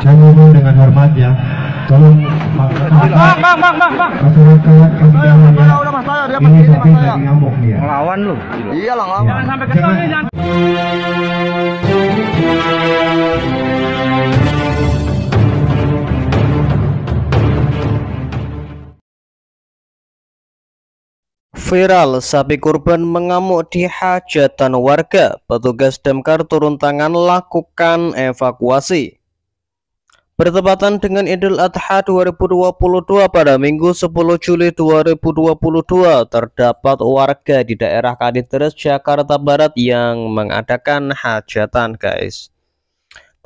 Saya dengan hormat ya, tolong masyarakat masyarakat kasih jalan ya. Ini sampai nyamuk nih ya. Melawan lu. Iya lah, jangan sampai ketemu. Viral, sapi kurban mengamuk di hajatan warga. Petugas Damkar turun tangan lakukan evakuasi. Bertepatan dengan Idul Adha 2022 pada Minggu 10 Juli 2022, terdapat warga di daerah Kadinteres Jakarta Barat yang mengadakan hajatan, guys.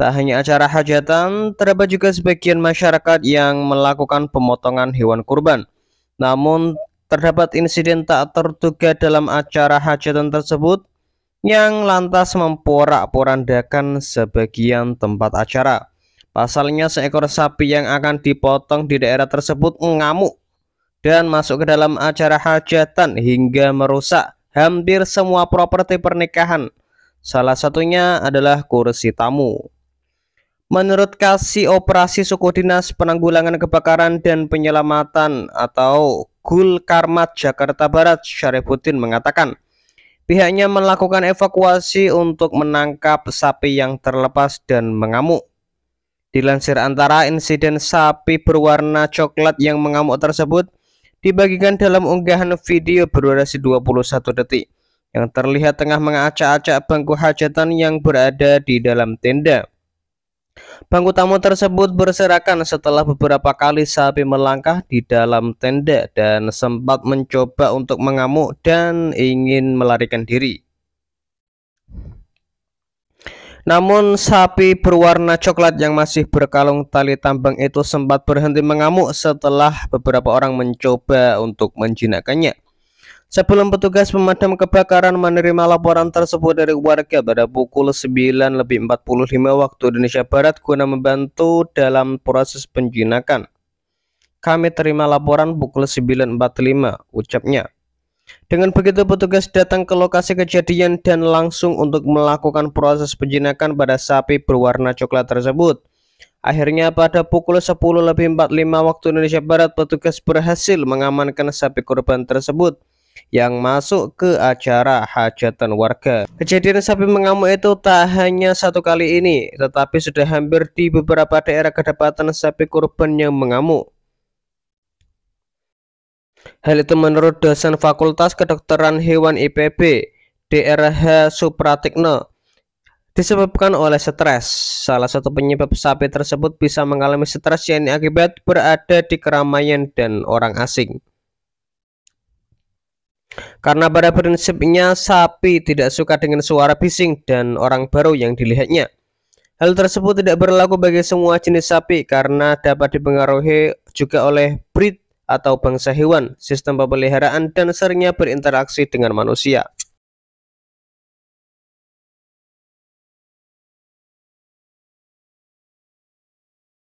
Tak hanya acara hajatan, terdapat juga sebagian masyarakat yang melakukan pemotongan hewan kurban. Namun Terdapat insiden tak terduga dalam acara hajatan tersebut yang lantas memporak-porandakan sebagian tempat acara. Pasalnya seekor sapi yang akan dipotong di daerah tersebut mengamuk dan masuk ke dalam acara hajatan hingga merusak hampir semua properti pernikahan. Salah satunya adalah kursi tamu. Menurut Kasih Operasi Suku Dinas Penanggulangan Kebakaran dan Penyelamatan atau Gul Karmat Jakarta Barat, Syarifuddin mengatakan, pihaknya melakukan evakuasi untuk menangkap sapi yang terlepas dan mengamuk. Dilansir antara insiden sapi berwarna coklat yang mengamuk tersebut dibagikan dalam unggahan video berdurasi 21 detik yang terlihat tengah mengacak-acak bangku hajatan yang berada di dalam tenda. Bangku tamu tersebut berserakan setelah beberapa kali sapi melangkah di dalam tenda dan sempat mencoba untuk mengamuk dan ingin melarikan diri. Namun sapi berwarna coklat yang masih berkalung tali tambang itu sempat berhenti mengamuk setelah beberapa orang mencoba untuk menjinakkannya. Sebelum petugas pemadam kebakaran menerima laporan tersebut dari warga pada pukul 9 lebih 45 waktu Indonesia Barat guna membantu dalam proses penjinakan. Kami terima laporan pukul 9.45, ucapnya. Dengan begitu petugas datang ke lokasi kejadian dan langsung untuk melakukan proses penjinakan pada sapi berwarna coklat tersebut. Akhirnya pada pukul 10 lebih 45 waktu Indonesia Barat petugas berhasil mengamankan sapi korban tersebut yang masuk ke acara hajatan warga. Kejadian sapi mengamuk itu tak hanya satu kali ini, tetapi sudah hampir di beberapa daerah kedapatan sapi kurban yang mengamuk. Hal itu menurut dosen Fakultas Kedokteran Hewan IPB, DRH Supratikno, disebabkan oleh stres. Salah satu penyebab sapi tersebut bisa mengalami stres yang akibat berada di keramaian dan orang asing. Karena pada prinsipnya sapi tidak suka dengan suara bising dan orang baru yang dilihatnya. Hal tersebut tidak berlaku bagi semua jenis sapi karena dapat dipengaruhi juga oleh breed atau bangsa hewan, sistem pemeliharaan, dan seringnya berinteraksi dengan manusia.